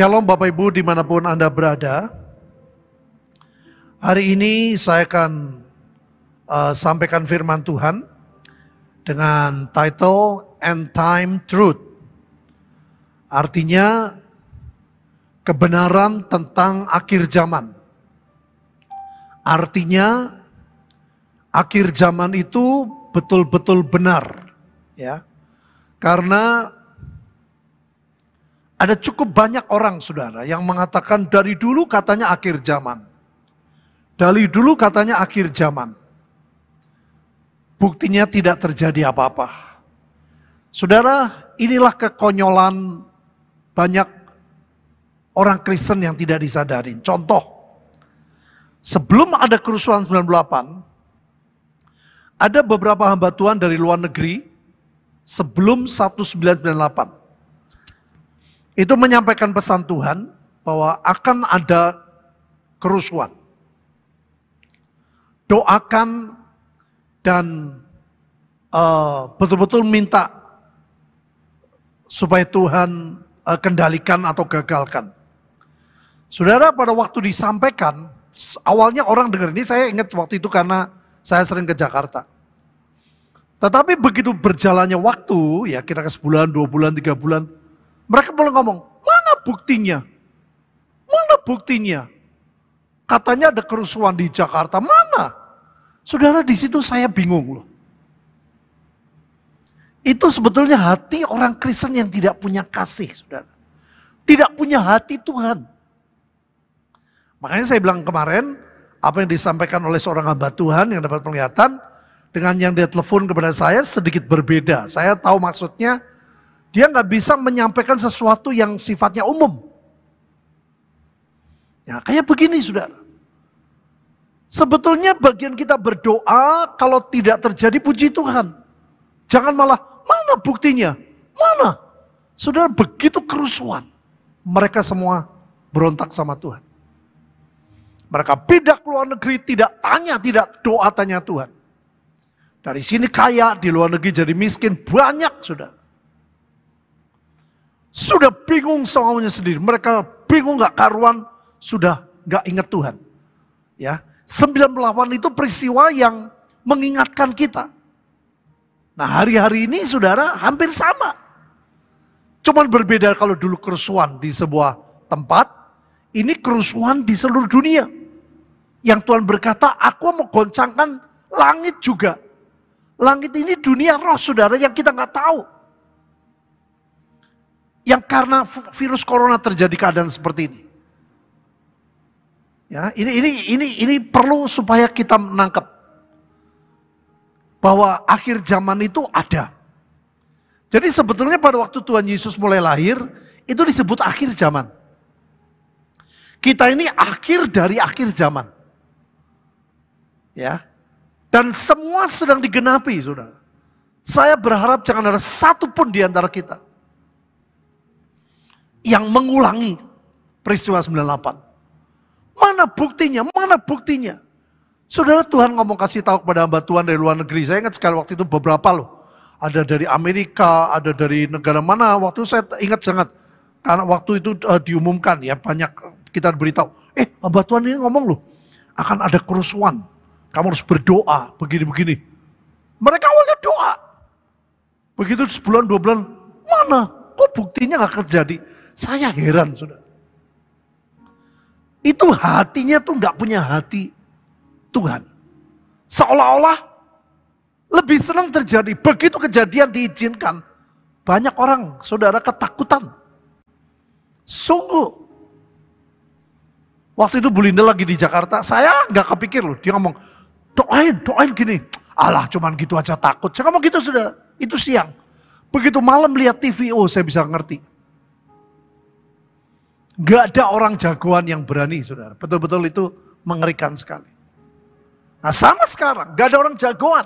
Shalom Bapak Ibu dimanapun Anda berada. Hari ini saya akan uh, sampaikan firman Tuhan dengan title End Time Truth. Artinya kebenaran tentang akhir zaman. Artinya akhir zaman itu betul-betul benar. ya Karena ada cukup banyak orang saudara yang mengatakan dari dulu katanya akhir zaman. Dari dulu katanya akhir zaman. Buktinya tidak terjadi apa-apa. Saudara, inilah kekonyolan banyak orang Kristen yang tidak disadari. Contoh, sebelum ada kerusuhan 98, ada beberapa hamba Tuhan dari luar negeri sebelum 1998 itu menyampaikan pesan Tuhan bahwa akan ada kerusuhan. Doakan dan eh, betul-betul uh, minta supaya Tuhan uh, kendalikan atau gagalkan. Saudara pada waktu disampaikan, awalnya orang dengar ini saya ingat waktu itu karena saya sering ke Jakarta. Tetapi begitu berjalannya waktu, ya kira-kira sebulan, dua bulan, tiga bulan, mereka boleh ngomong, mana buktinya? Mana buktinya? Katanya ada kerusuhan di Jakarta, mana? Saudara di situ saya bingung loh. Itu sebetulnya hati orang Kristen yang tidak punya kasih, saudara. Tidak punya hati Tuhan. Makanya saya bilang kemarin, apa yang disampaikan oleh seorang hamba Tuhan yang dapat penglihatan, dengan yang dia telepon kepada saya sedikit berbeda. Saya tahu maksudnya, dia nggak bisa menyampaikan sesuatu yang sifatnya umum. Ya, kayak begini saudara. Sebetulnya bagian kita berdoa kalau tidak terjadi puji Tuhan. Jangan malah, mana buktinya? Mana? Saudara, begitu kerusuhan. Mereka semua berontak sama Tuhan. Mereka pindah ke luar negeri, tidak tanya, tidak doa tanya Tuhan. Dari sini kaya, di luar negeri jadi miskin, banyak saudara. Sudah bingung semuanya sendiri. Mereka bingung nggak karuan, sudah nggak ingat Tuhan. Ya, Sembilan 98 itu peristiwa yang mengingatkan kita. Nah hari-hari ini saudara hampir sama. Cuman berbeda kalau dulu kerusuhan di sebuah tempat, ini kerusuhan di seluruh dunia. Yang Tuhan berkata, aku mau goncangkan langit juga. Langit ini dunia roh saudara yang kita nggak tahu yang karena virus corona terjadi keadaan seperti ini. Ya, ini ini ini ini perlu supaya kita menangkap bahwa akhir zaman itu ada. Jadi sebetulnya pada waktu Tuhan Yesus mulai lahir itu disebut akhir zaman. Kita ini akhir dari akhir zaman. Ya. Dan semua sedang digenapi, Saudara. Saya berharap jangan ada satu pun di antara kita yang mengulangi peristiwa 98. Mana buktinya? Mana buktinya? Saudara Tuhan ngomong kasih tahu kepada hamba Tuhan dari luar negeri. Saya ingat sekali waktu itu beberapa loh. Ada dari Amerika, ada dari negara mana. Waktu saya ingat sangat. Karena waktu itu uh, diumumkan ya banyak eh, kita beritahu. Eh hamba Tuhan ini ngomong loh. Akan ada kerusuhan. Kamu harus berdoa begini-begini. Mereka awalnya doa. Begitu sebulan dua bulan. Mana? Kok buktinya gak terjadi? Saya heran, sudah, Itu hatinya tuh nggak punya hati Tuhan. Seolah-olah lebih senang terjadi. Begitu kejadian diizinkan, banyak orang, saudara, ketakutan. Sungguh. Waktu itu Bu Linda lagi di Jakarta, saya nggak kepikir loh. Dia ngomong, doain, doain gini. Allah cuman gitu aja takut. Saya ngomong gitu sudah itu siang. Begitu malam lihat TV, oh saya bisa ngerti. Gak ada orang jagoan yang berani, saudara. Betul-betul itu mengerikan sekali. Nah sama sekarang, gak ada orang jagoan.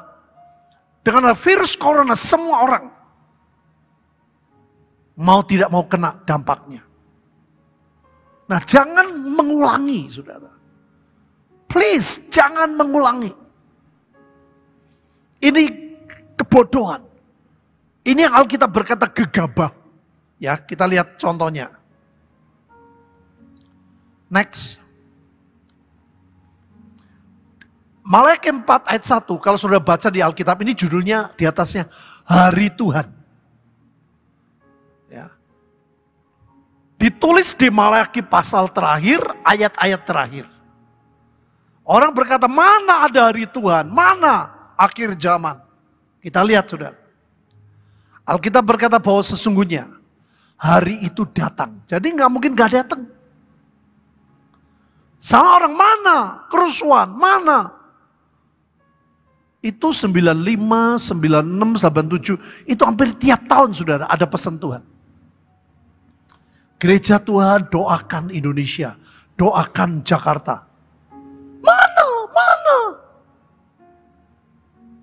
Dengan virus corona, semua orang mau tidak mau kena dampaknya. Nah jangan mengulangi, saudara. Please, jangan mengulangi. Ini kebodohan. Ini yang Alkitab berkata gegabah. Ya, kita lihat contohnya. Next. Malaikat 4 ayat 1, kalau sudah baca di Alkitab ini judulnya di atasnya Hari Tuhan. Ya. Ditulis di Malaki pasal terakhir, ayat-ayat terakhir. Orang berkata, mana ada hari Tuhan? Mana akhir zaman? Kita lihat sudah. Alkitab berkata bahwa sesungguhnya hari itu datang. Jadi nggak mungkin nggak datang. Salah orang mana? Kerusuhan mana? Itu 95, 96, 87, Itu hampir tiap tahun saudara ada pesan Tuhan. Gereja Tuhan doakan Indonesia. Doakan Jakarta. Mana? Mana?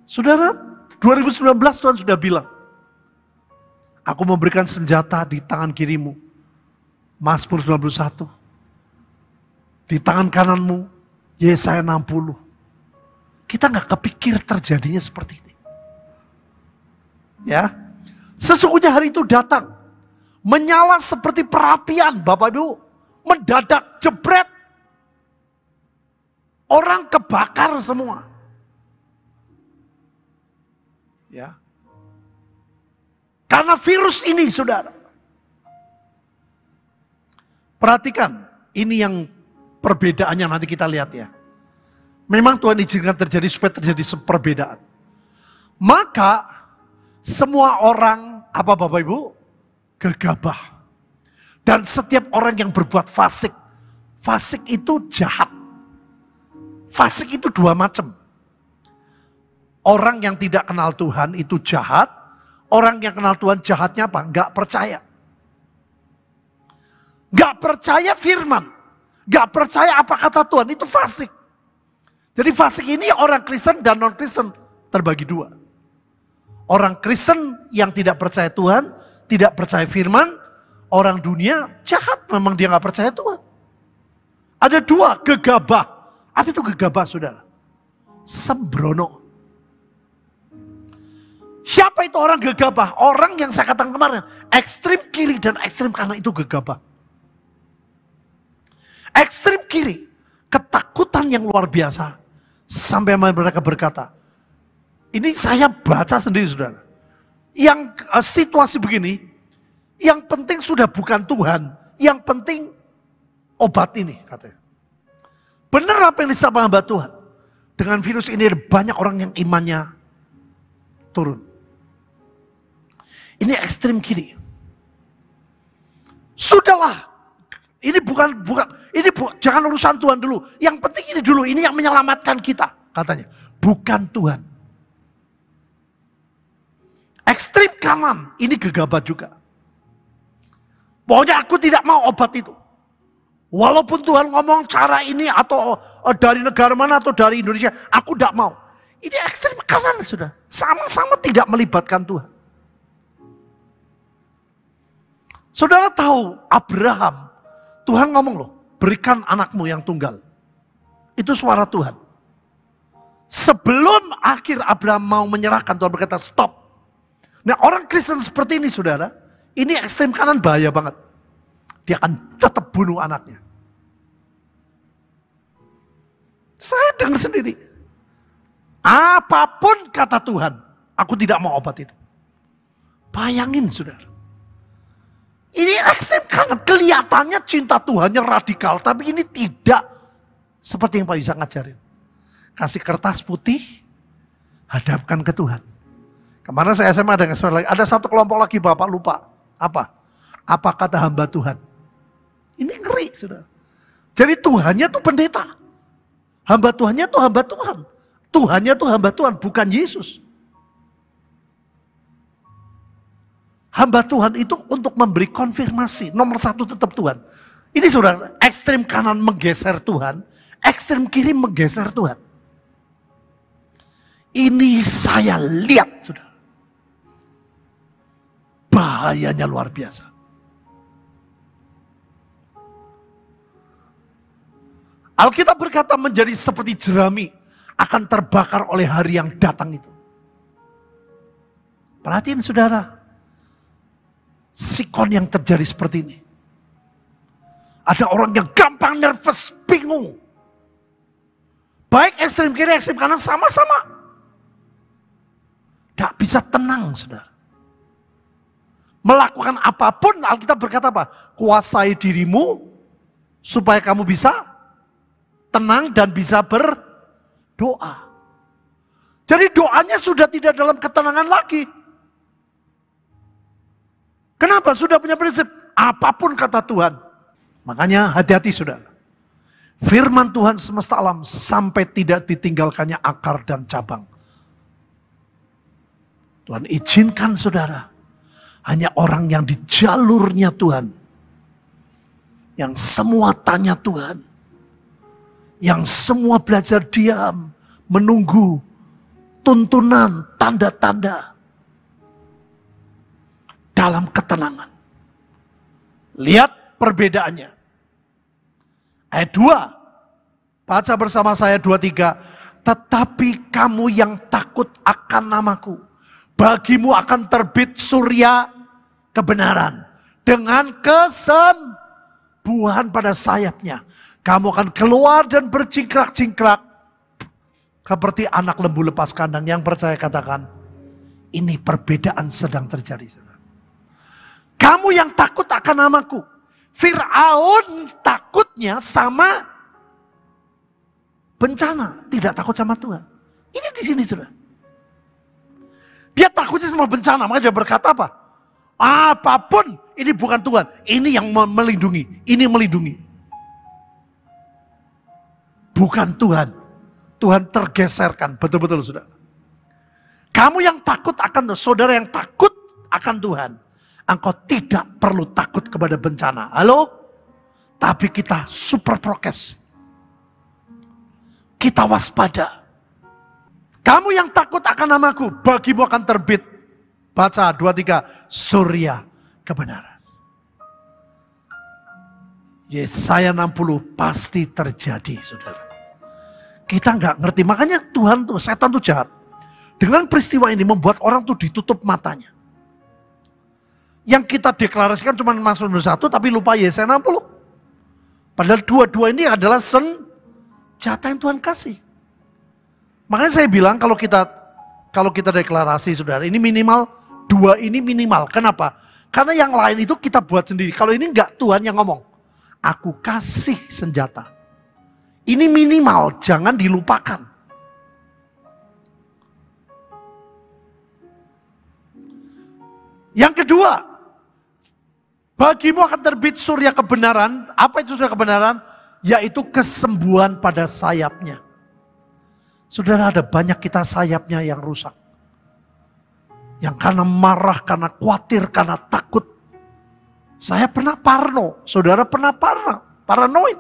Saudara, 2019 Tuhan sudah bilang. Aku memberikan senjata di tangan kirimu. Mazmur 91. Di tangan kananmu, Yesaya 60. Kita nggak kepikir terjadinya seperti ini. Ya, sesungguhnya hari itu datang. Menyala seperti perapian Bapak Ibu. Mendadak jebret. Orang kebakar semua. Ya. Karena virus ini saudara. Perhatikan, ini yang Perbedaannya nanti kita lihat ya. Memang Tuhan izinkan terjadi supaya terjadi perbedaan. Maka semua orang, apa Bapak Ibu? Gegabah. Dan setiap orang yang berbuat fasik. Fasik itu jahat. Fasik itu dua macam. Orang yang tidak kenal Tuhan itu jahat. Orang yang kenal Tuhan jahatnya apa? Enggak percaya. Enggak percaya firman. Gak percaya apa kata Tuhan, itu fasik. Jadi fasik ini orang Kristen dan non-Kristen terbagi dua. Orang Kristen yang tidak percaya Tuhan, tidak percaya firman, orang dunia jahat memang dia gak percaya Tuhan. Ada dua, gegabah. Apa itu gegabah saudara? Sembrono. Siapa itu orang gegabah? Orang yang saya katakan kemarin, ekstrim kiri dan ekstrim karena itu gegabah. Ekstrim kiri, ketakutan yang luar biasa. Sampai mereka berkata, ini saya baca sendiri saudara. Yang uh, situasi begini, yang penting sudah bukan Tuhan, yang penting obat ini katanya. Benar apa yang disampaikan hamba Tuhan. Dengan virus ini ada banyak orang yang imannya turun. Ini ekstrim kiri. Sudahlah, ini bukan bukan ini bu, jangan urusan Tuhan dulu. Yang penting ini dulu, ini yang menyelamatkan kita katanya. Bukan Tuhan. Ekstrim kanan, ini gegabah juga. Pokoknya aku tidak mau obat itu. Walaupun Tuhan ngomong cara ini atau eh, dari negara mana atau dari Indonesia, aku tidak mau. Ini ekstrim kanan sudah. Sama-sama tidak melibatkan Tuhan. Saudara tahu Abraham Tuhan ngomong loh, berikan anakmu yang tunggal. Itu suara Tuhan. Sebelum akhir Abraham mau menyerahkan, Tuhan berkata stop. Nah orang Kristen seperti ini saudara, ini ekstrem kanan bahaya banget. Dia akan tetap bunuh anaknya. Saya dengar sendiri. Apapun kata Tuhan, aku tidak mau obat itu. Bayangin saudara. Ini ekstrim karena kelihatannya cinta Tuhannya radikal, tapi ini tidak seperti yang Pak Yusak ngajarin. Kasih kertas putih, hadapkan ke Tuhan. Kemarin saya SMA dengan SMA lagi, ada satu kelompok lagi Bapak lupa. Apa? Apa kata hamba Tuhan? Ini ngeri sudah. Jadi Tuhannya tuh pendeta. Hamba Tuhannya tuh hamba Tuhan. Tuhannya tuh hamba Tuhan, bukan Yesus. Hamba Tuhan itu untuk memberi konfirmasi. Nomor satu tetap Tuhan. Ini saudara, ekstrim kanan menggeser Tuhan, ekstrim kiri menggeser Tuhan. Ini saya lihat, saudara. Bahayanya luar biasa. Alkitab berkata menjadi seperti jerami akan terbakar oleh hari yang datang itu. Perhatiin saudara, sikon yang terjadi seperti ini. Ada orang yang gampang nervous, bingung. Baik ekstrim kiri, ekstrim kanan sama-sama. Tidak bisa tenang, saudara. Melakukan apapun, Alkitab berkata apa? Kuasai dirimu, supaya kamu bisa tenang dan bisa berdoa. Jadi doanya sudah tidak dalam ketenangan lagi Kenapa? Sudah punya prinsip. Apapun kata Tuhan. Makanya hati-hati sudah. Firman Tuhan semesta alam sampai tidak ditinggalkannya akar dan cabang. Tuhan izinkan saudara. Hanya orang yang di jalurnya Tuhan. Yang semua tanya Tuhan. Yang semua belajar diam, menunggu tuntunan, tanda-tanda dalam ketenangan. Lihat perbedaannya. Ayat 2. Baca bersama saya 23. Tetapi kamu yang takut akan namaku. Bagimu akan terbit surya kebenaran. Dengan kesembuhan pada sayapnya. Kamu akan keluar dan bercingkrak-cingkrak. Seperti anak lembu lepas kandang yang percaya katakan. Ini perbedaan sedang terjadi. Kamu yang takut akan namaku. Fir'aun takutnya sama bencana, tidak takut sama Tuhan. Ini di sini sudah. Dia takutnya sama bencana, maka dia berkata apa? Apapun, ini bukan Tuhan. Ini yang melindungi, ini melindungi. Bukan Tuhan. Tuhan tergeserkan, betul-betul sudah. Kamu yang takut akan, saudara yang takut akan Tuhan engkau tidak perlu takut kepada bencana. Halo? Tapi kita super prokes. Kita waspada. Kamu yang takut akan namaku, bagimu akan terbit. Baca 23, surya kebenaran. Yesaya 60 pasti terjadi, saudara. Kita nggak ngerti, makanya Tuhan tuh, setan tuh jahat. Dengan peristiwa ini membuat orang tuh ditutup matanya. Yang kita deklarasikan cuma Mazmur 91 tapi lupa Yesaya 60. Padahal dua-dua ini adalah senjata yang Tuhan kasih. Makanya saya bilang kalau kita kalau kita deklarasi saudara ini minimal dua ini minimal. Kenapa? Karena yang lain itu kita buat sendiri. Kalau ini enggak Tuhan yang ngomong. Aku kasih senjata. Ini minimal, jangan dilupakan. Yang kedua, Bagimu akan terbit surya kebenaran. Apa itu surya kebenaran? Yaitu kesembuhan pada sayapnya. Saudara ada banyak kita sayapnya yang rusak. Yang karena marah, karena khawatir, karena takut. Saya pernah parno, saudara pernah parno, paranoid.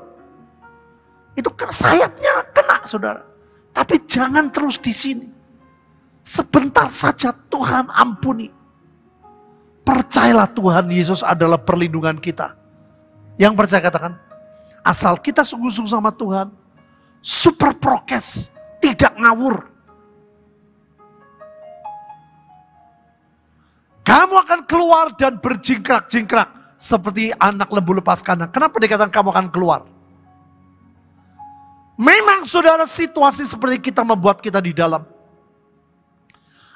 Itu kan sayapnya kena saudara. Tapi jangan terus di sini. Sebentar saja Tuhan ampuni. Percayalah Tuhan Yesus adalah perlindungan kita. Yang percaya katakan, asal kita sungguh-sungguh sama Tuhan, super prokes, tidak ngawur. Kamu akan keluar dan berjingkrak-jingkrak seperti anak lembu lepas kandang. Kenapa dikatakan kamu akan keluar? Memang saudara situasi seperti kita membuat kita di dalam.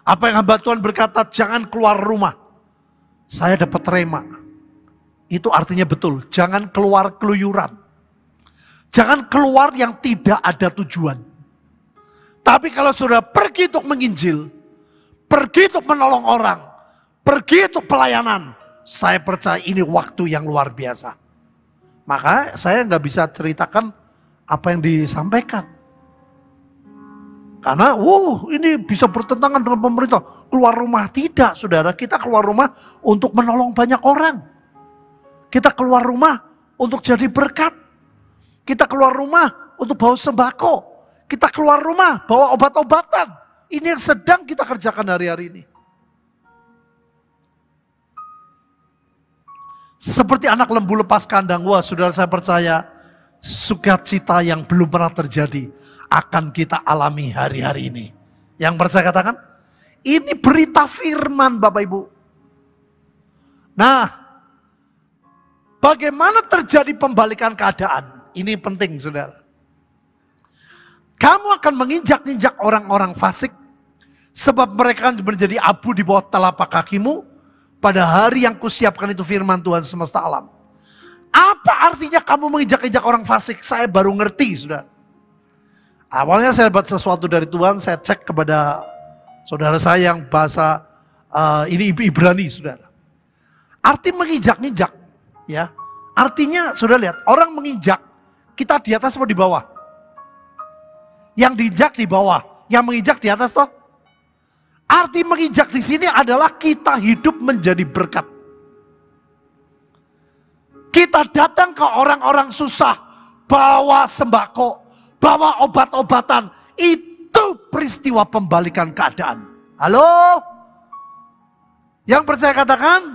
Apa yang hamba Tuhan berkata, jangan keluar rumah. Saya dapat terima, Itu artinya betul, jangan keluar keluyuran. Jangan keluar yang tidak ada tujuan. Tapi kalau sudah pergi untuk menginjil, pergi untuk menolong orang, pergi untuk pelayanan, saya percaya ini waktu yang luar biasa. Maka saya nggak bisa ceritakan apa yang disampaikan. Karena, wow, ini bisa bertentangan dengan pemerintah. Keluar rumah tidak, saudara. Kita keluar rumah untuk menolong banyak orang. Kita keluar rumah untuk jadi berkat. Kita keluar rumah untuk bawa sembako. Kita keluar rumah bawa obat-obatan. Ini yang sedang kita kerjakan hari-hari ini. Seperti anak lembu lepas kandang, wah saudara saya percaya sukacita yang belum pernah terjadi akan kita alami hari-hari ini. Yang percaya katakan, ini berita firman Bapak Ibu. Nah, bagaimana terjadi pembalikan keadaan? Ini penting saudara. Kamu akan menginjak-injak orang-orang fasik sebab mereka akan menjadi abu di bawah telapak kakimu pada hari yang kusiapkan itu firman Tuhan semesta alam. Apa artinya kamu menginjak-injak orang fasik? Saya baru ngerti, sudah. Awalnya saya dapat sesuatu dari Tuhan, saya cek kepada saudara saya yang bahasa uh, ini Ibrani, saudara. Arti menginjak-injak, ya. Artinya, sudah lihat, orang menginjak kita di atas atau di bawah? Yang diinjak di bawah, yang menginjak di atas toh? Arti menginjak di sini adalah kita hidup menjadi berkat. Kita datang ke orang-orang susah, bawa sembako, bawa obat-obatan. Itu peristiwa pembalikan keadaan. Halo? Yang percaya katakan,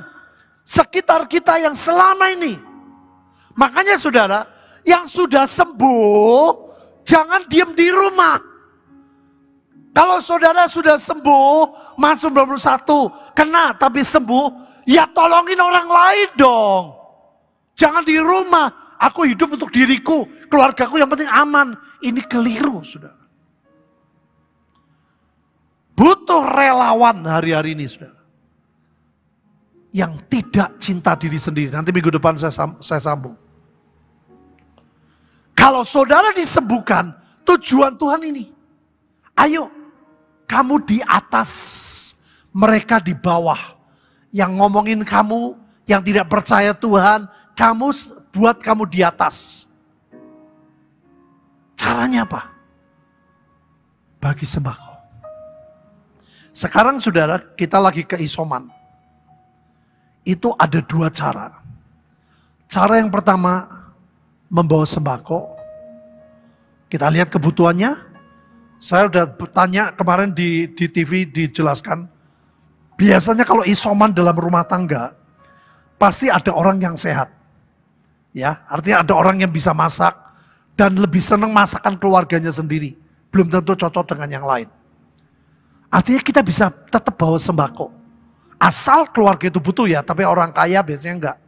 sekitar kita yang selama ini. Makanya saudara, yang sudah sembuh, jangan diem di rumah. Kalau saudara sudah sembuh, masuk 21, kena tapi sembuh, ya tolongin orang lain dong. Jangan di rumah. Aku hidup untuk diriku, keluargaku yang penting aman. Ini keliru, saudara. Butuh relawan hari-hari ini, saudara. Yang tidak cinta diri sendiri. Nanti minggu depan saya, saya sambung. Kalau saudara disembuhkan, tujuan Tuhan ini. Ayo, kamu di atas, mereka di bawah. Yang ngomongin kamu, yang tidak percaya Tuhan, kamu buat kamu di atas. Caranya apa? Bagi sembako. Sekarang saudara, kita lagi ke isoman. Itu ada dua cara. Cara yang pertama, membawa sembako. Kita lihat kebutuhannya. Saya udah tanya kemarin di, di TV dijelaskan. Biasanya kalau isoman dalam rumah tangga, pasti ada orang yang sehat. Ya, artinya ada orang yang bisa masak dan lebih senang masakan keluarganya sendiri. Belum tentu cocok dengan yang lain. Artinya kita bisa tetap bawa sembako. Asal keluarga itu butuh ya, tapi orang kaya biasanya enggak.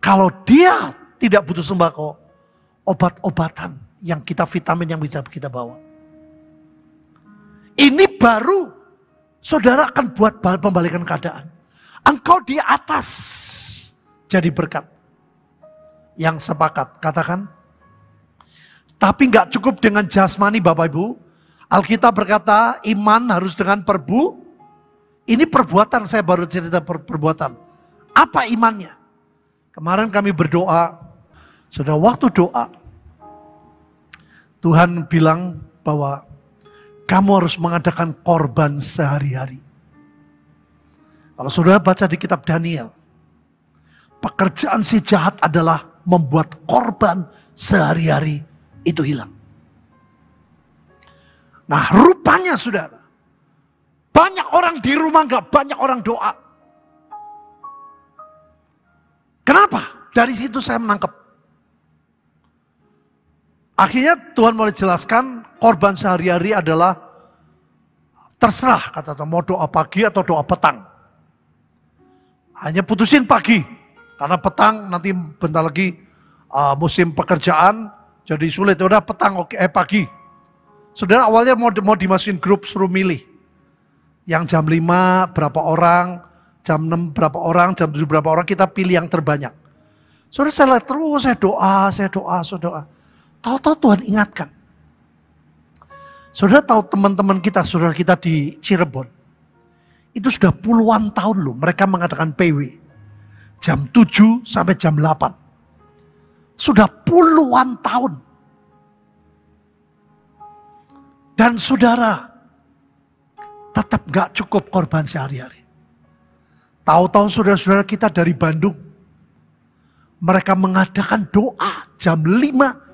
Kalau dia tidak butuh sembako, obat-obatan yang kita vitamin yang bisa kita bawa. Ini baru saudara akan buat pembalikan keadaan. Engkau di atas jadi berkat yang sepakat. Katakan. Tapi nggak cukup dengan jasmani Bapak Ibu. Alkitab berkata iman harus dengan perbu. Ini perbuatan, saya baru cerita per perbuatan. Apa imannya? Kemarin kami berdoa, sudah waktu doa, Tuhan bilang bahwa kamu harus mengadakan korban sehari-hari. Kalau saudara baca di kitab Daniel, pekerjaan si jahat adalah membuat korban sehari-hari itu hilang. Nah rupanya saudara, banyak orang di rumah nggak banyak orang doa. Kenapa? Dari situ saya menangkap. Akhirnya Tuhan mulai jelaskan korban sehari-hari adalah terserah kata Tuhan mau doa pagi atau doa petang. Hanya putusin pagi. Karena petang nanti bentar lagi uh, musim pekerjaan jadi sulit. Udah petang oke eh pagi. Saudara awalnya mau mau dimasukin grup suruh milih. Yang jam 5 berapa orang, jam 6 berapa orang, jam 7 berapa orang kita pilih yang terbanyak. Saudara saya lihat terus saya doa, saya doa, saya doa. Tahu-tahu Tuhan ingatkan. Saudara tahu teman-teman kita, saudara kita di Cirebon. Itu sudah puluhan tahun loh mereka mengadakan PW jam 7 sampai jam 8. Sudah puluhan tahun. Dan saudara, tetap gak cukup korban sehari-hari. Tahu-tahu saudara-saudara kita dari Bandung, mereka mengadakan doa jam 5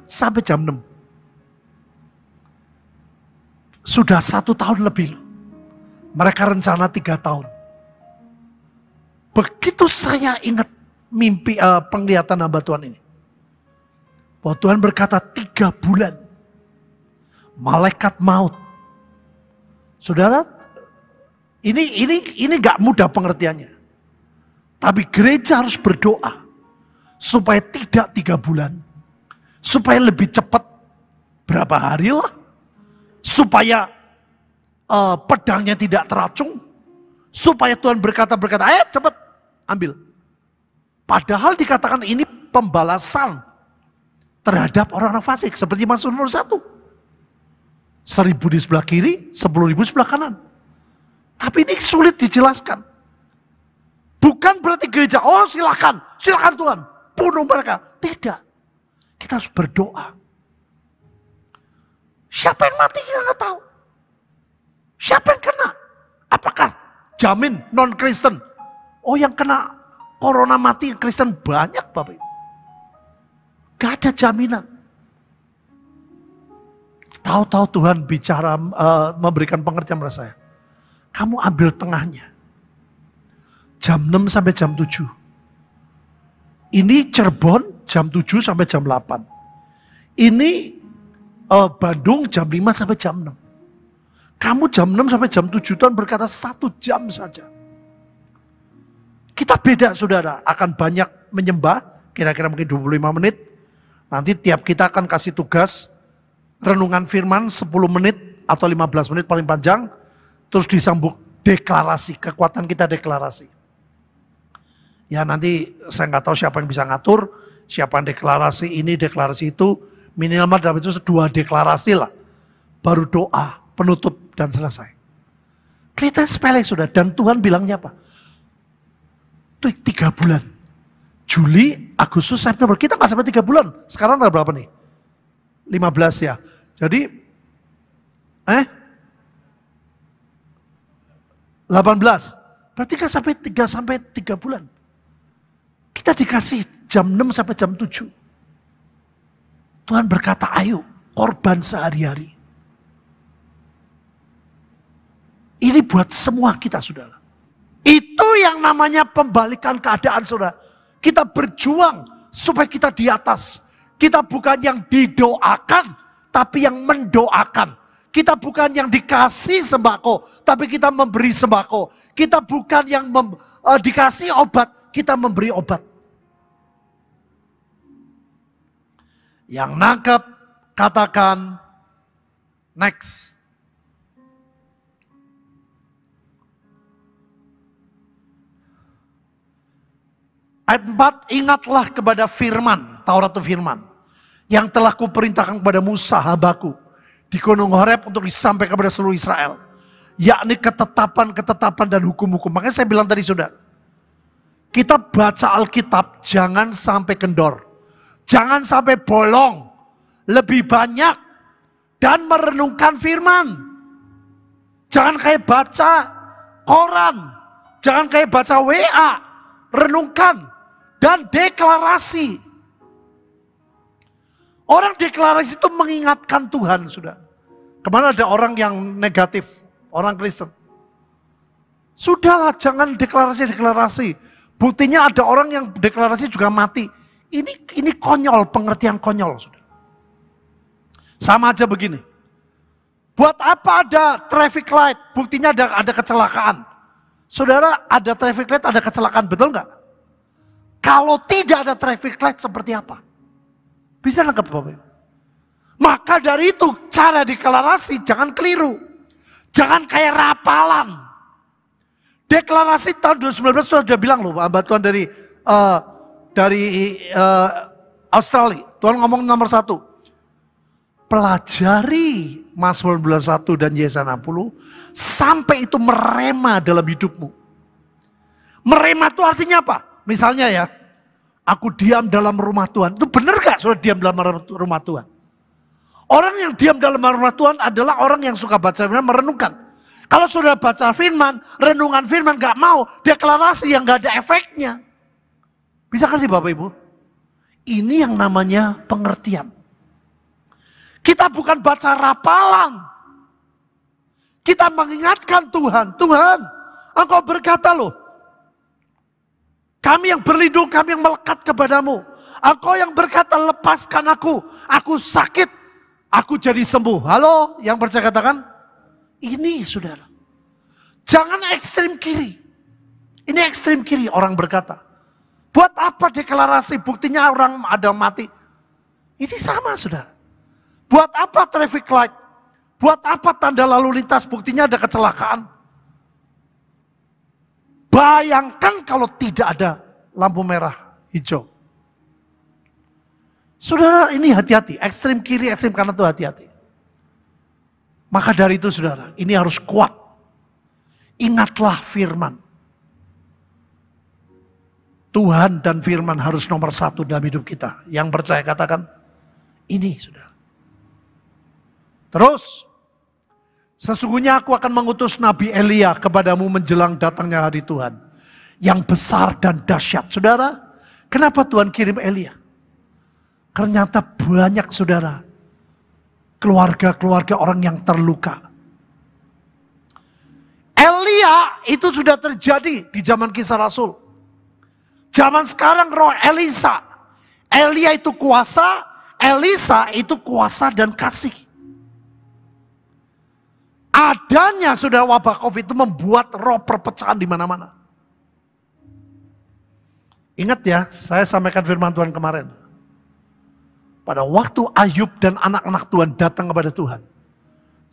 sampai jam 6. Sudah satu tahun lebih. Mereka rencana tiga tahun. Begitu saya ingat mimpi uh, penglihatan hamba Tuhan ini. Bahwa Tuhan berkata tiga bulan. Malaikat maut. Saudara, ini ini ini gak mudah pengertiannya. Tapi gereja harus berdoa supaya tidak tiga bulan, supaya lebih cepat berapa hari lah, supaya uh, pedangnya tidak teracung, supaya Tuhan berkata berkata, ayo cepat ambil. Padahal dikatakan ini pembalasan terhadap orang-orang fasik. Seperti Mas nomor satu. Seribu di sebelah kiri, sepuluh ribu di sebelah kanan. Tapi ini sulit dijelaskan. Bukan berarti gereja, oh silakan, silakan Tuhan, bunuh mereka. Tidak. Kita harus berdoa. Siapa yang mati kita nggak tahu. Siapa yang kena? Apakah jamin non-Kristen Oh yang kena corona mati Kristen banyak Bapak Ibu. Gak ada jaminan. Tahu-tahu Tuhan bicara uh, memberikan pengertian pada saya. Kamu ambil tengahnya. Jam 6 sampai jam 7. Ini Cirebon jam 7 sampai jam 8. Ini uh, Bandung jam 5 sampai jam 6. Kamu jam 6 sampai jam 7 Tuhan berkata satu jam saja kita beda saudara, akan banyak menyembah, kira-kira mungkin 25 menit. Nanti tiap kita akan kasih tugas, renungan firman 10 menit atau 15 menit paling panjang, terus disambung deklarasi, kekuatan kita deklarasi. Ya nanti saya nggak tahu siapa yang bisa ngatur, siapa yang deklarasi ini, deklarasi itu, minimal dalam itu dua deklarasi lah. Baru doa, penutup, dan selesai. Kita sepele sudah, dan Tuhan bilangnya apa? tiga bulan. Juli, Agustus, September. Kita nggak sampai tiga bulan. Sekarang tanggal berapa nih? 15 ya. Jadi, eh? 18. Berarti kan sampai tiga sampai 3 bulan. Kita dikasih jam 6 sampai jam 7. Tuhan berkata, ayo korban sehari-hari. Ini buat semua kita saudara. Itu yang namanya pembalikan keadaan saudara. Kita berjuang supaya kita di atas. Kita bukan yang didoakan, tapi yang mendoakan. Kita bukan yang dikasih sembako, tapi kita memberi sembako. Kita bukan yang mem, uh, dikasih obat, kita memberi obat. Yang nangkep, katakan next. Ayat 4, ingatlah kepada firman, Taurat itu firman. Yang telah kuperintahkan kepada Musa, habaku. Di Gunung Horeb untuk disampaikan kepada seluruh Israel. Yakni ketetapan-ketetapan dan hukum-hukum. Makanya saya bilang tadi sudah. Kita baca Alkitab, jangan sampai kendor. Jangan sampai bolong. Lebih banyak. Dan merenungkan firman. Jangan kayak baca koran. Jangan kayak baca WA. Renungkan dan deklarasi. Orang deklarasi itu mengingatkan Tuhan, sudah. Kemana ada orang yang negatif, orang Kristen? Sudahlah, jangan deklarasi-deklarasi. Buktinya ada orang yang deklarasi juga mati. Ini ini konyol, pengertian konyol. Sudah. Sama aja begini. Buat apa ada traffic light? Buktinya ada ada kecelakaan. Saudara, ada traffic light, ada kecelakaan, betul nggak? Kalau tidak ada traffic light seperti apa? Bisa nangkep Bapak Maka dari itu cara deklarasi jangan keliru. Jangan kayak rapalan. Deklarasi tahun 2019 sudah bilang loh hamba Tuhan dari uh, dari uh, Australia. Tuhan ngomong nomor satu. Pelajari Mas satu dan Yesaya 60 sampai itu merema dalam hidupmu. Merema itu artinya apa? misalnya ya, aku diam dalam rumah Tuhan. Itu benar gak sudah diam dalam rumah Tuhan? Orang yang diam dalam rumah Tuhan adalah orang yang suka baca firman, merenungkan. Kalau sudah baca firman, renungan firman gak mau, deklarasi yang gak ada efeknya. Bisa kan sih Bapak Ibu? Ini yang namanya pengertian. Kita bukan baca rapalan. Kita mengingatkan Tuhan, Tuhan, engkau berkata loh, kami yang berlindung, kami yang melekat kepadamu. Engkau yang berkata, lepaskan aku. Aku sakit, aku jadi sembuh. Halo, yang percaya katakan, ini saudara. Jangan ekstrim kiri. Ini ekstrim kiri orang berkata. Buat apa deklarasi? Buktinya orang ada mati. Ini sama saudara. Buat apa traffic light? Buat apa tanda lalu lintas? Buktinya ada kecelakaan. Bayangkan kalau tidak ada lampu merah hijau. Saudara ini hati-hati, ekstrim kiri, ekstrim kanan itu hati-hati. Maka dari itu saudara, ini harus kuat. Ingatlah firman. Tuhan dan firman harus nomor satu dalam hidup kita. Yang percaya katakan, ini saudara. Terus, Sesungguhnya aku akan mengutus Nabi Elia kepadamu menjelang datangnya hari Tuhan. Yang besar dan dahsyat. Saudara, kenapa Tuhan kirim Elia? Ternyata banyak saudara, keluarga-keluarga orang yang terluka. Elia itu sudah terjadi di zaman kisah Rasul. Zaman sekarang roh Elisa. Elia itu kuasa, Elisa itu kuasa dan kasih. Adanya sudah wabah COVID itu membuat roh perpecahan di mana-mana. Ingat ya, saya sampaikan firman Tuhan kemarin. Pada waktu Ayub dan anak-anak Tuhan datang kepada Tuhan,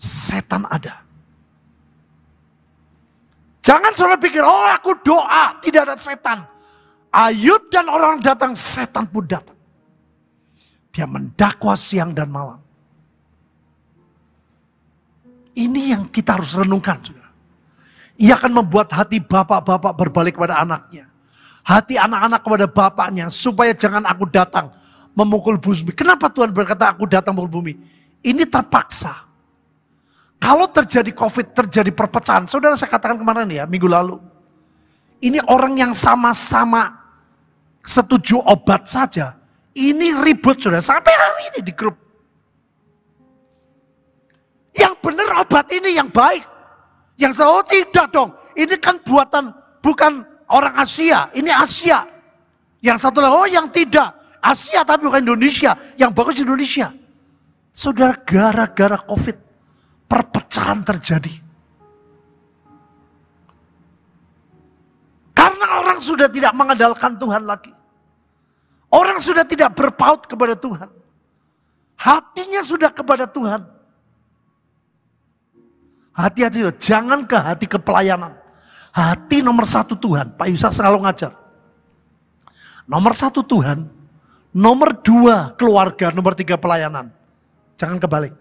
setan ada. Jangan saudara pikir, oh aku doa, tidak ada setan. Ayub dan orang datang, setan pun datang. Dia mendakwa siang dan malam. Ini yang kita harus renungkan. Ia akan membuat hati bapak-bapak berbalik kepada anaknya. Hati anak-anak kepada bapaknya. Supaya jangan aku datang memukul bumi. Kenapa Tuhan berkata aku datang memukul bumi? Ini terpaksa. Kalau terjadi COVID, terjadi perpecahan. Saudara saya katakan kemarin ya, minggu lalu. Ini orang yang sama-sama setuju obat saja. Ini ribut sudah sampai hari ini di grup. Yang benar obat ini yang baik. Yang saya, oh tidak dong. Ini kan buatan bukan orang Asia. Ini Asia. Yang satu lagi, oh yang tidak. Asia tapi bukan Indonesia. Yang bagus Indonesia. Saudara, gara-gara COVID, perpecahan terjadi. Karena orang sudah tidak mengandalkan Tuhan lagi. Orang sudah tidak berpaut kepada Tuhan. Hatinya sudah kepada Tuhan. Hati-hati, jangan ke hati kepelayanan. Hati nomor satu Tuhan. Pak Yusak selalu ngajar. Nomor satu Tuhan, nomor dua keluarga, nomor tiga pelayanan. Jangan kebalik.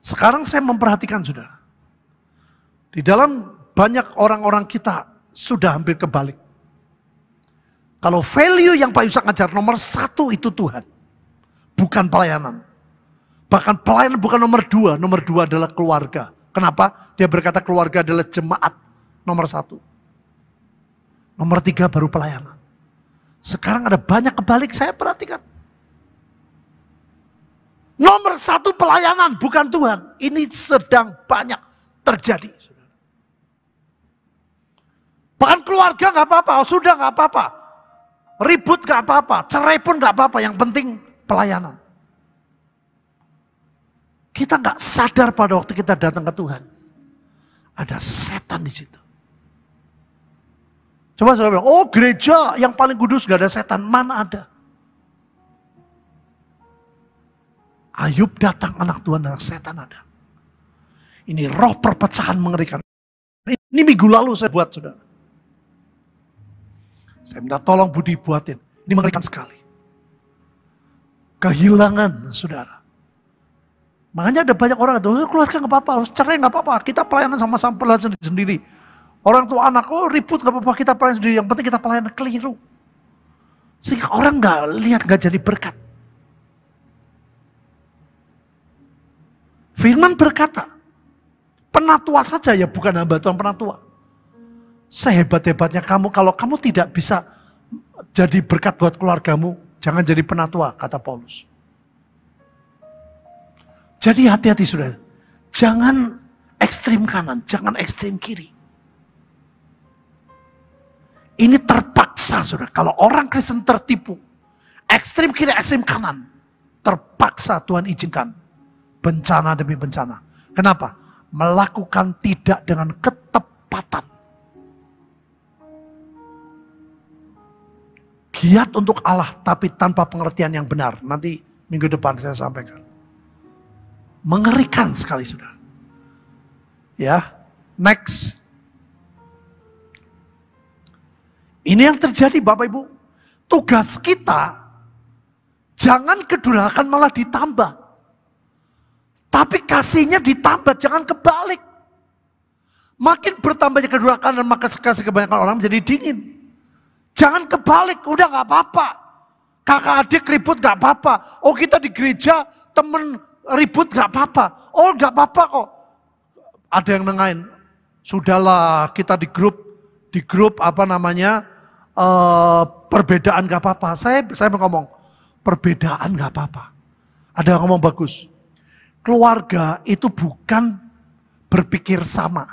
Sekarang saya memperhatikan sudah. Di dalam banyak orang-orang kita sudah hampir kebalik. Kalau value yang Pak Yusak ngajar nomor satu itu Tuhan. Bukan pelayanan. Bahkan pelayanan bukan nomor dua, nomor dua adalah keluarga. Kenapa? Dia berkata keluarga adalah jemaat nomor satu. Nomor tiga baru pelayanan. Sekarang ada banyak kebalik, saya perhatikan. Nomor satu pelayanan, bukan Tuhan. Ini sedang banyak terjadi. Bahkan keluarga gak apa-apa, oh, sudah gak apa-apa. Ribut gak apa-apa, cerai pun gak apa-apa. Yang penting pelayanan. Kita nggak sadar pada waktu kita datang ke Tuhan. Ada setan di situ. Coba saudara bilang, oh gereja yang paling kudus gak ada setan. Mana ada? Ayub datang anak Tuhan, anak setan ada. Ini roh perpecahan mengerikan. Ini minggu lalu saya buat saudara. Saya minta tolong Budi buatin. Ini mengerikan sekali. Kehilangan saudara. Makanya ada banyak orang itu, keluarga nggak apa-apa, cerai nggak apa-apa, kita pelayanan sama-sama pelayanan sendiri. Orang tua anak, oh ribut nggak apa-apa, kita pelayanan sendiri. Yang penting kita pelayanan keliru. Sehingga orang nggak lihat, nggak jadi berkat. Firman berkata, penatua saja ya bukan hamba Tuhan penatua. Sehebat-hebatnya kamu, kalau kamu tidak bisa jadi berkat buat keluargamu, jangan jadi penatua, kata Paulus. Jadi hati-hati saudara. Jangan ekstrim kanan, jangan ekstrim kiri. Ini terpaksa saudara. Kalau orang Kristen tertipu, ekstrim kiri, ekstrim kanan. Terpaksa Tuhan izinkan. Bencana demi bencana. Kenapa? Melakukan tidak dengan ketepatan. Giat untuk Allah tapi tanpa pengertian yang benar. Nanti minggu depan saya sampaikan. Mengerikan sekali sudah. Ya, next. Ini yang terjadi Bapak Ibu. Tugas kita jangan kedurhakan malah ditambah. Tapi kasihnya ditambah, jangan kebalik. Makin bertambahnya kedurhakan dan maka kasih kebanyakan orang menjadi dingin. Jangan kebalik, udah gak apa-apa. Kakak adik ribut gak apa-apa. Oh kita di gereja, temen ribut gak apa-apa. Oh gak apa-apa kok. Ada yang nengain, Sudahlah kita di grup, di grup apa namanya, uh, perbedaan gak apa-apa. Saya saya ngomong, perbedaan gak apa-apa. Ada yang ngomong bagus. Keluarga itu bukan berpikir sama.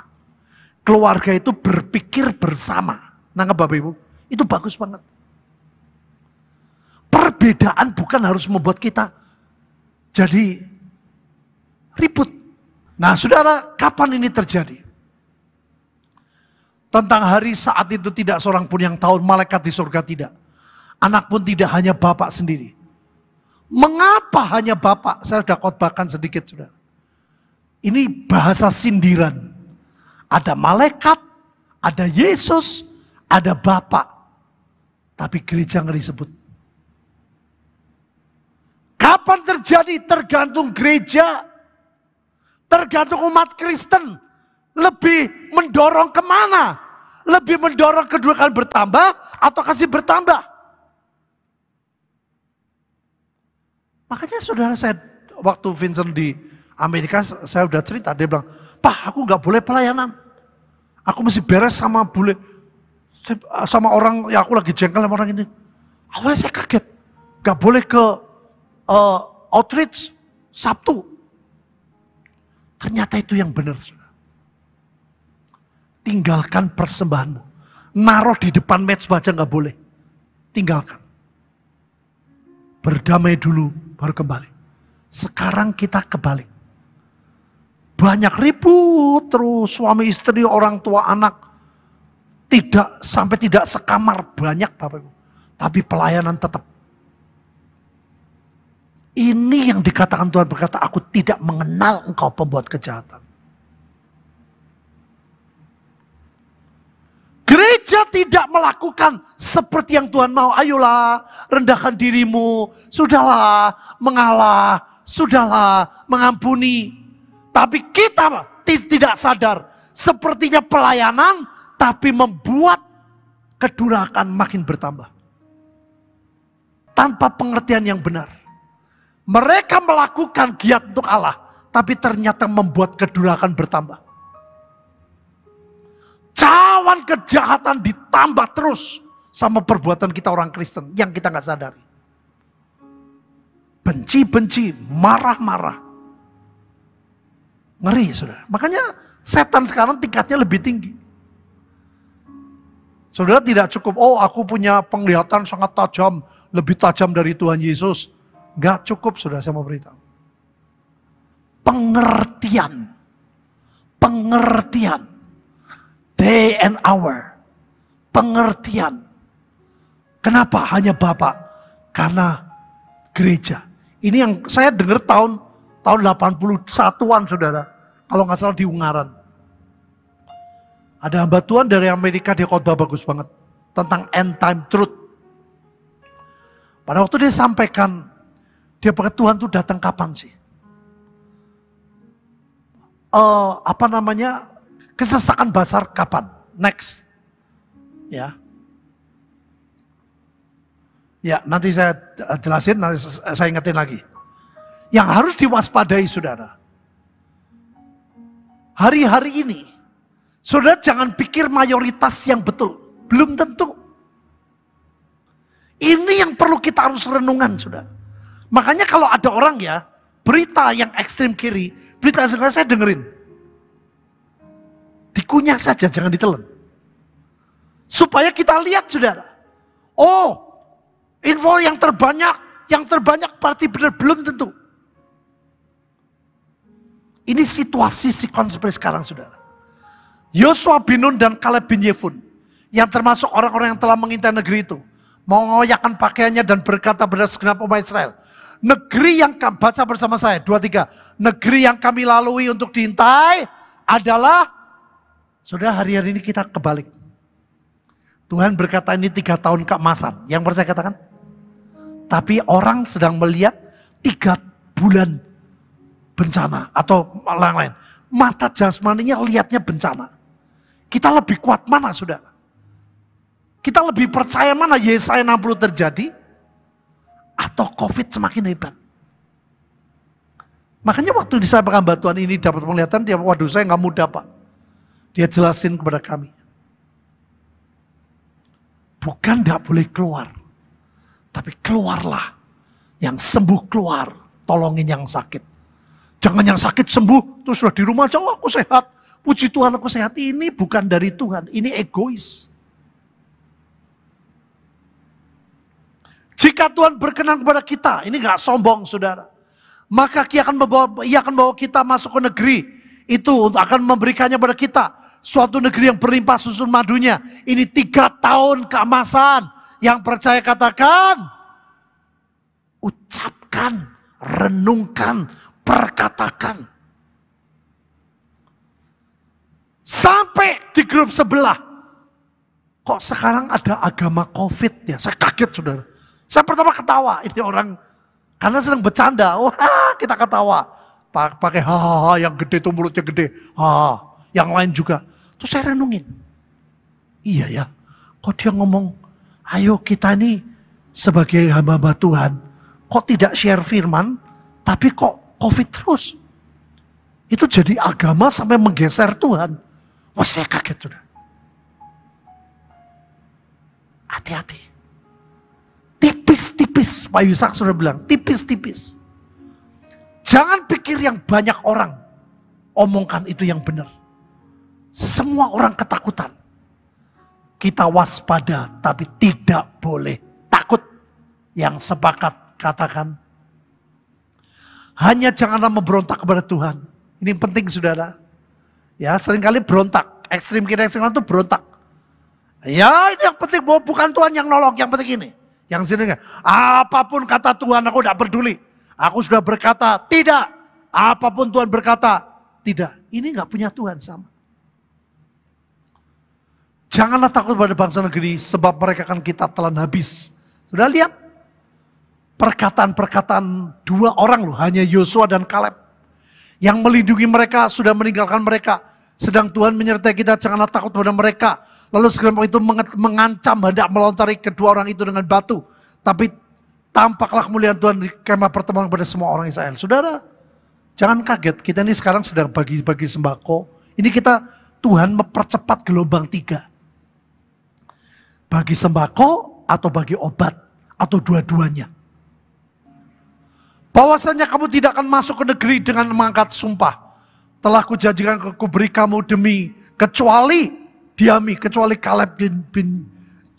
Keluarga itu berpikir bersama. Nangkep Bapak Ibu? Itu bagus banget. Perbedaan bukan harus membuat kita jadi ribut. Nah saudara, kapan ini terjadi? Tentang hari saat itu tidak seorang pun yang tahu, malaikat di surga tidak. Anak pun tidak hanya bapak sendiri. Mengapa hanya bapak? Saya sudah khotbahkan sedikit sudah. Ini bahasa sindiran. Ada malaikat, ada Yesus, ada bapak. Tapi gereja nggak disebut. Kapan terjadi tergantung gereja Tergantung umat Kristen lebih mendorong kemana? Lebih mendorong kedua kali bertambah atau kasih bertambah? Makanya saudara saya waktu Vincent di Amerika saya udah cerita dia bilang, Pak aku nggak boleh pelayanan, aku mesti beres sama bule, sama orang ya aku lagi jengkel sama orang ini. Awalnya saya kaget, nggak boleh ke uh, outreach Sabtu, Ternyata itu yang benar. Tinggalkan persembahanmu. Naruh di depan match baca nggak boleh. Tinggalkan. Berdamai dulu, baru kembali. Sekarang kita kebalik. Banyak ribut terus suami istri, orang tua, anak. Tidak sampai tidak sekamar banyak Bapak Ibu. Tapi pelayanan tetap ini yang dikatakan Tuhan berkata, aku tidak mengenal engkau pembuat kejahatan. Gereja tidak melakukan seperti yang Tuhan mau. Ayolah, rendahkan dirimu. Sudahlah, mengalah. Sudahlah, mengampuni. Tapi kita tidak sadar. Sepertinya pelayanan, tapi membuat kedurakan makin bertambah. Tanpa pengertian yang benar. Mereka melakukan giat untuk Allah, tapi ternyata membuat kedurakan bertambah. Cawan kejahatan ditambah terus sama perbuatan kita orang Kristen yang kita nggak sadari. Benci-benci, marah-marah. Ngeri, saudara. Makanya setan sekarang tingkatnya lebih tinggi. Saudara tidak cukup, oh aku punya penglihatan sangat tajam, lebih tajam dari Tuhan Yesus. Gak cukup sudah saya mau beritahu. Pengertian. Pengertian. Day and hour. Pengertian. Kenapa hanya Bapak? Karena gereja. Ini yang saya dengar tahun tahun 81-an saudara. Kalau nggak salah di Ungaran. Ada hamba Tuhan dari Amerika, dia khotbah bagus banget. Tentang end time truth. Pada waktu dia sampaikan dia berkata, Tuhan tuh datang kapan sih? Uh, apa namanya, kesesakan basar kapan? Next. Ya. Ya, nanti saya eh, jelasin, nanti eh, saya ingetin lagi. Yang harus diwaspadai saudara. Hari-hari ini, saudara jangan pikir mayoritas yang betul. Belum tentu. Ini yang perlu kita harus renungan saudara. Makanya kalau ada orang ya, berita yang ekstrim kiri, berita yang kiri saya dengerin. Dikunyah saja, jangan ditelan. Supaya kita lihat saudara. Oh, info yang terbanyak, yang terbanyak partai benar belum tentu. Ini situasi si konspirasi sekarang saudara. Yosua bin Nun dan Kaleb bin Yefun yang termasuk orang-orang yang telah mengintai negeri itu mau mengoyakkan pakaiannya dan berkata pada segenap umat Israel Negeri yang kami, baca bersama saya, dua tiga. Negeri yang kami lalui untuk diintai adalah, saudara hari-hari ini kita kebalik. Tuhan berkata ini tiga tahun keemasan. Yang percaya katakan. Tapi orang sedang melihat tiga bulan bencana atau lain-lain. Mata jasmaninya lihatnya bencana. Kita lebih kuat mana sudah Kita lebih percaya mana Yesaya 60 terjadi? Atau COVID semakin hebat. Makanya waktu disampaikan batuan ini dapat penglihatan, dia waduh saya nggak mudah pak. Dia jelasin kepada kami. Bukan nggak boleh keluar, tapi keluarlah. Yang sembuh keluar, tolongin yang sakit. Jangan yang sakit sembuh, terus sudah di rumah, cowok aku sehat. Puji Tuhan aku sehat, ini bukan dari Tuhan, ini egois. Jika Tuhan berkenan kepada kita, ini nggak sombong saudara. Maka ia akan membawa, ia akan bawa kita masuk ke negeri itu untuk akan memberikannya kepada kita suatu negeri yang berlimpah susun madunya. Ini tiga tahun keemasan. Yang percaya katakan, ucapkan, renungkan, perkatakan. Sampai di grup sebelah. Kok sekarang ada agama covid ya? Saya kaget saudara. Saya pertama ketawa, ini orang karena sedang bercanda. Wah, oh, kita ketawa. Pakai hahaha yang gede tuh mulutnya gede. Ha, yang lain juga. Terus saya renungin. Iya ya, kok dia ngomong, ayo kita ini sebagai hamba-hamba Tuhan, kok tidak share firman, tapi kok covid terus. Itu jadi agama sampai menggeser Tuhan. Wah saya kaget sudah. Hati-hati tipis-tipis. Pak Yusak sudah bilang, tipis-tipis. Jangan pikir yang banyak orang. Omongkan itu yang benar. Semua orang ketakutan. Kita waspada tapi tidak boleh takut. Yang sepakat katakan. Hanya janganlah memberontak kepada Tuhan. Ini penting saudara. Ya seringkali berontak. Ekstrim kiri yang itu berontak. Ya ini yang penting bukan Tuhan yang nolong. Yang penting ini. Yang sini apapun kata Tuhan aku tidak peduli. Aku sudah berkata tidak. Apapun Tuhan berkata tidak. Ini nggak punya Tuhan sama. Janganlah takut pada bangsa negeri sebab mereka akan kita telan habis. Sudah lihat perkataan-perkataan dua orang loh hanya Yosua dan Kaleb yang melindungi mereka sudah meninggalkan mereka sedang Tuhan menyertai kita, janganlah takut pada mereka. Lalu sekelompok itu mengancam hendak melontari kedua orang itu dengan batu. Tapi tampaklah kemuliaan Tuhan di kemah pertemuan kepada semua orang Israel. Saudara, jangan kaget, kita ini sekarang sedang bagi-bagi sembako. Ini kita, Tuhan mempercepat gelombang tiga. Bagi sembako atau bagi obat, atau dua-duanya bahwasanya kamu tidak akan masuk ke negeri dengan mengangkat sumpah telah kujanjikan kuberi kamu demi kecuali Diami, kecuali Kaleb bin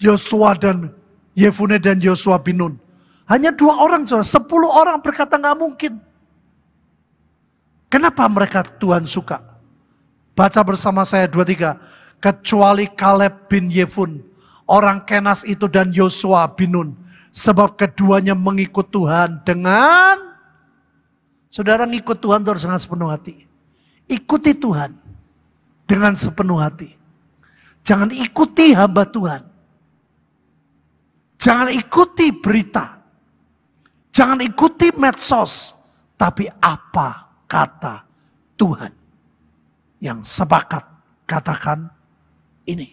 Yosua dan Yefune dan Yosua bin Nun. Hanya dua orang, saudara. Sepuluh orang berkata nggak mungkin. Kenapa mereka Tuhan suka? Baca bersama saya dua tiga. Kecuali Kaleb bin Yefun, orang Kenas itu dan Yosua bin Nun. Sebab keduanya mengikut Tuhan dengan... Saudara ngikut Tuhan terus dengan sepenuh hati. Ikuti Tuhan dengan sepenuh hati. Jangan ikuti hamba Tuhan. Jangan ikuti berita. Jangan ikuti medsos. Tapi apa kata Tuhan yang sepakat katakan ini.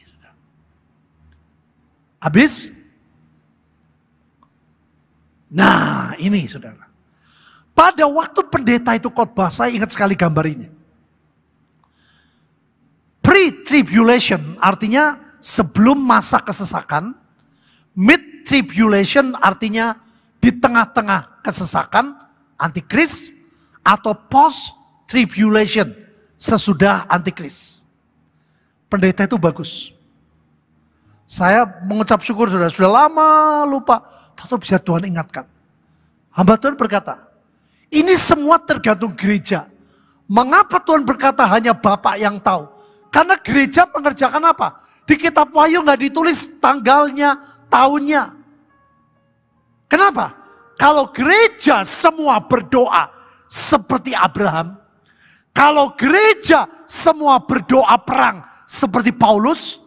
Habis? Nah ini saudara. Pada waktu pendeta itu khotbah, saya ingat sekali gambar ini tribulation artinya sebelum masa kesesakan, mid tribulation artinya di tengah-tengah kesesakan, antikris, atau post tribulation, sesudah antikris. Pendeta itu bagus. Saya mengucap syukur sudah sudah lama lupa, tentu bisa Tuhan ingatkan. Hamba Tuhan berkata, ini semua tergantung gereja. Mengapa Tuhan berkata hanya Bapak yang tahu? Karena gereja mengerjakan apa? Di kitab wahyu nggak ditulis tanggalnya, tahunnya. Kenapa? Kalau gereja semua berdoa seperti Abraham, kalau gereja semua berdoa perang seperti Paulus,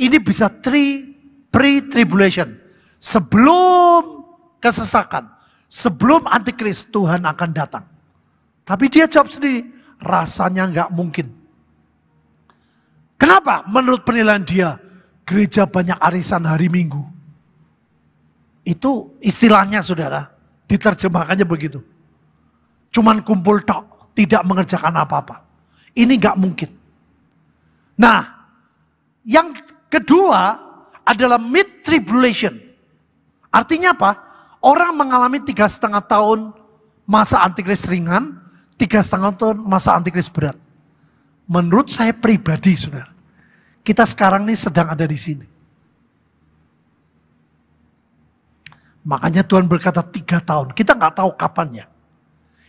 ini bisa tri, pre-tribulation. Sebelum kesesakan, sebelum antikris Tuhan akan datang. Tapi dia jawab sendiri, rasanya nggak mungkin. Kenapa? Menurut penilaian dia, gereja banyak arisan hari Minggu. Itu istilahnya saudara, diterjemahkannya begitu. Cuman kumpul tok, tidak mengerjakan apa-apa. Ini gak mungkin. Nah, yang kedua adalah mid tribulation. Artinya apa? Orang mengalami tiga setengah tahun masa antikris ringan, tiga setengah tahun masa antikris berat. Menurut saya pribadi, saudara. Kita sekarang ini sedang ada di sini. Makanya Tuhan berkata tiga tahun. Kita nggak tahu kapannya.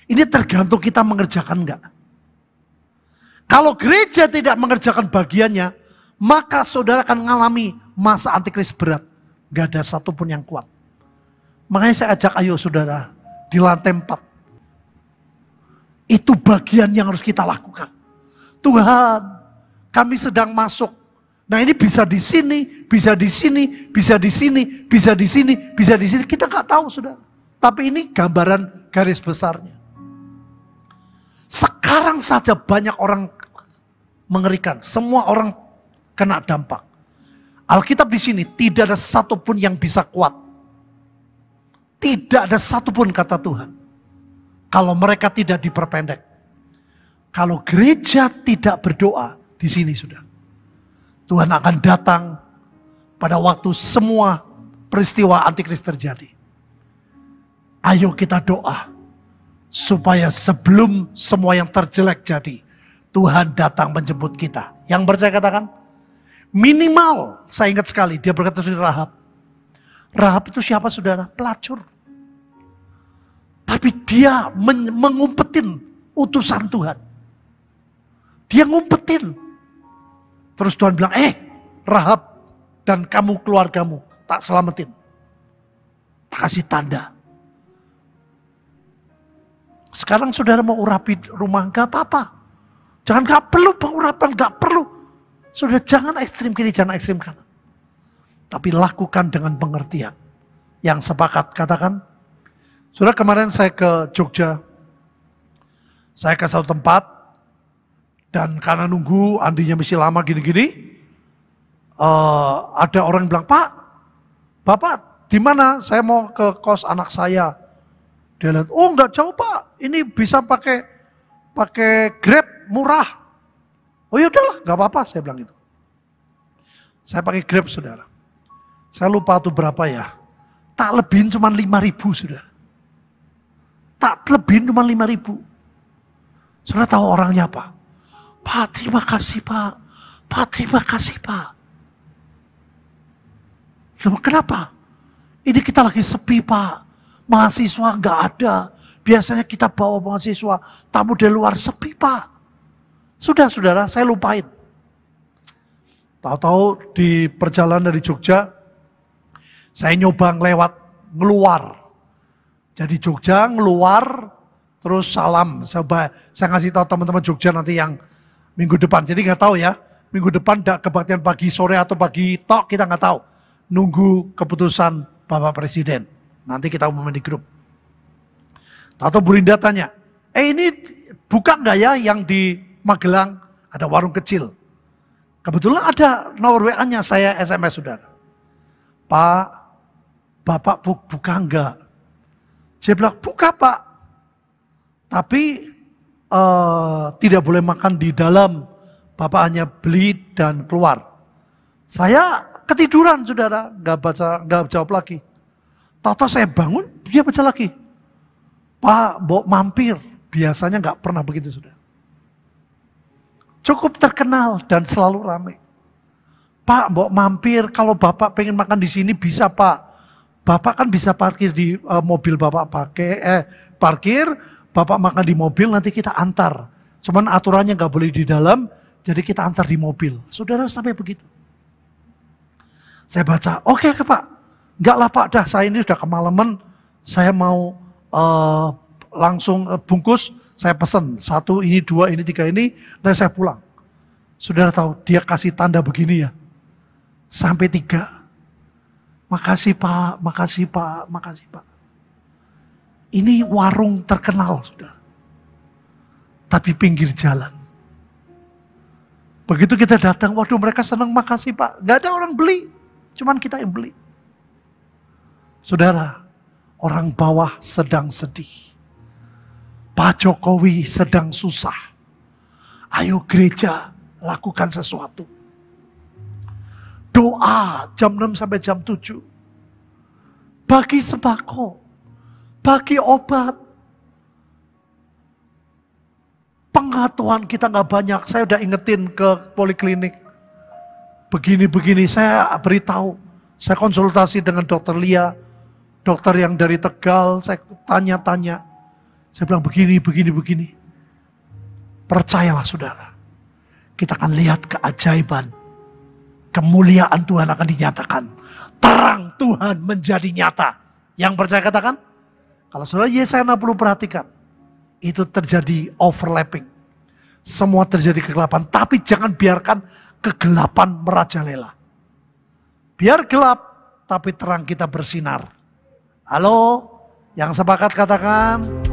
Ini tergantung kita mengerjakan nggak. Kalau gereja tidak mengerjakan bagiannya, maka saudara akan mengalami masa antikris berat. Gak ada satupun yang kuat. Makanya saya ajak ayo saudara, di lantai empat. Itu bagian yang harus kita lakukan. Tuhan, kami sedang masuk Nah ini bisa di sini, bisa di sini, bisa di sini, bisa di sini, bisa di sini. Kita nggak tahu sudah. Tapi ini gambaran garis besarnya. Sekarang saja banyak orang mengerikan. Semua orang kena dampak. Alkitab di sini tidak ada satupun yang bisa kuat. Tidak ada satupun kata Tuhan. Kalau mereka tidak diperpendek. Kalau gereja tidak berdoa, di sini sudah. Tuhan akan datang pada waktu semua peristiwa antikris terjadi. Ayo kita doa supaya sebelum semua yang terjelek jadi, Tuhan datang menjemput kita. Yang percaya katakan, minimal saya ingat sekali dia berkata dari Rahab. Rahab itu siapa saudara? Pelacur. Tapi dia mengumpetin utusan Tuhan. Dia ngumpetin. Terus Tuhan bilang, eh Rahab dan kamu keluargamu tak selamatin. Tak kasih tanda. Sekarang saudara mau urapi rumah, gak apa-apa. Jangan gak perlu pengurapan, gak perlu. Sudah jangan ekstrim kiri, jangan ekstrim kanan. Tapi lakukan dengan pengertian. Yang sepakat, katakan. Sudah kemarin saya ke Jogja. Saya ke satu tempat, dan karena nunggu Andinya masih lama gini-gini, uh, ada orang bilang, Pak, Bapak di mana? Saya mau ke kos anak saya. Dia lihat, oh nggak jauh Pak, ini bisa pakai pakai Grab murah. Oh ya udahlah, nggak apa-apa, saya bilang itu. Saya pakai Grab saudara. Saya lupa tuh berapa ya. Tak lebihin cuma lima ribu saudara. Tak lebihin cuma lima ribu. Saudara tahu orangnya apa? Pak, terima kasih Pak. Pak, terima kasih Pak. Lalu kenapa? Ini kita lagi sepi Pak. Mahasiswa nggak ada. Biasanya kita bawa mahasiswa, tamu dari luar sepi Pak. Sudah saudara, saya lupain. Tahu-tahu di perjalanan dari Jogja, saya nyoba lewat ngeluar. Jadi Jogja ngeluar, terus salam. Saya, saya ngasih tahu teman-teman Jogja nanti yang minggu depan. Jadi nggak tahu ya, minggu depan kebaktian pagi sore atau pagi tok kita nggak tahu. Nunggu keputusan Bapak Presiden. Nanti kita umumkan di grup. Atau Burinda tanya, eh ini buka nggak ya yang di Magelang ada warung kecil. Kebetulan ada nomor WA-nya saya SMS sudah Pak, Bapak buka enggak? Saya bilang, buka Pak. Tapi uh, tidak boleh makan di dalam, bapak hanya beli dan keluar. Saya ketiduran saudara, nggak baca, nggak jawab lagi. Tato saya bangun, dia baca lagi. Pak, mau mampir. Biasanya nggak pernah begitu saudara. Cukup terkenal dan selalu ramai. Pak, mau mampir. Kalau bapak pengen makan di sini bisa pak. Bapak kan bisa parkir di uh, mobil bapak pakai, eh parkir Bapak makan di mobil nanti kita antar. Cuman aturannya nggak boleh di dalam, jadi kita antar di mobil. Saudara sampai begitu. Saya baca, oke okay, Pak. Enggaklah lah Pak, dah saya ini sudah kemalaman, saya mau uh, langsung uh, bungkus, saya pesan. satu, ini dua, ini tiga, ini, dan saya pulang. Saudara tahu, dia kasih tanda begini ya, sampai tiga. Makasih Pak, makasih Pak, makasih Pak. Ini warung terkenal, sudah, Tapi pinggir jalan. Begitu kita datang, waduh mereka senang makasih pak. Gak ada orang beli, cuman kita yang beli. Saudara, orang bawah sedang sedih. Pak Jokowi sedang susah. Ayo gereja, lakukan sesuatu. Doa jam 6 sampai jam 7. Bagi sembako bagi obat. Pengetahuan kita nggak banyak. Saya udah ingetin ke poliklinik. Begini-begini saya beritahu. Saya konsultasi dengan dokter Lia. Dokter yang dari Tegal. Saya tanya-tanya. Saya bilang begini, begini, begini. Percayalah saudara. Kita akan lihat keajaiban kemuliaan Tuhan akan dinyatakan. Terang Tuhan menjadi nyata. Yang percaya katakan, kalau saudara Yesaya 60 perhatikan, itu terjadi overlapping. Semua terjadi kegelapan, tapi jangan biarkan kegelapan merajalela. Biar gelap, tapi terang kita bersinar. Halo, yang sepakat katakan.